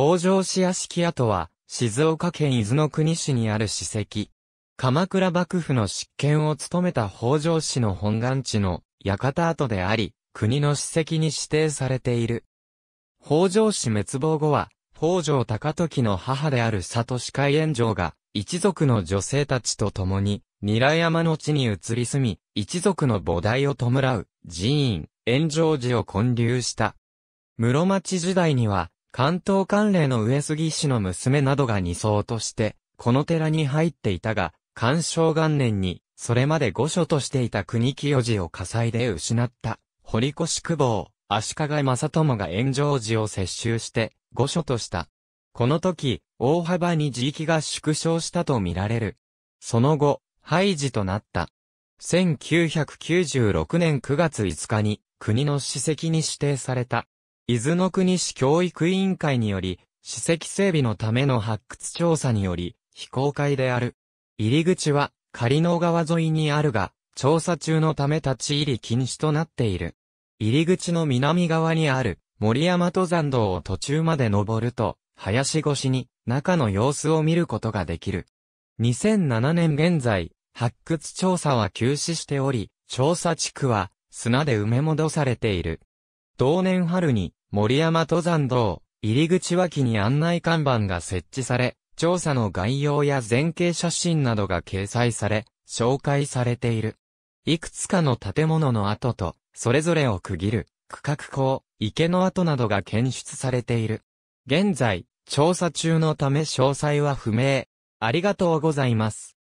北条氏屋敷跡は、静岡県伊豆の国市にある史跡。鎌倉幕府の執権を務めた北条氏の本願地の館跡であり、国の史跡に指定されている。北条氏滅亡後は、北条高時の母である里司会炎上が、一族の女性たちと共に、ニラ山の地に移り住み、一族の母代を弔う、寺院、炎上寺を建立した。室町時代には、関東関連の上杉氏の娘などが二層として、この寺に入っていたが、干渉元年に、それまで御所としていた国清寺を火災で失った、堀越久保、足利正友が炎上寺を接収して、御所とした。この時、大幅に地域が縮小したとみられる。その後、廃寺となった。1996年9月5日に、国の史跡に指定された。伊豆の国市教育委員会により、史跡整備のための発掘調査により、非公開である。入り口は、仮の川沿いにあるが、調査中のため立ち入り禁止となっている。入り口の南側にある森山登山道を途中まで登ると、林越しに中の様子を見ることができる。2007年現在、発掘調査は休止しており、調査地区は砂で埋め戻されている。同年春に、森山登山道、入り口脇に案内看板が設置され、調査の概要や前景写真などが掲載され、紹介されている。いくつかの建物の跡と、それぞれを区切る、区画口、池の跡などが検出されている。現在、調査中のため詳細は不明。ありがとうございます。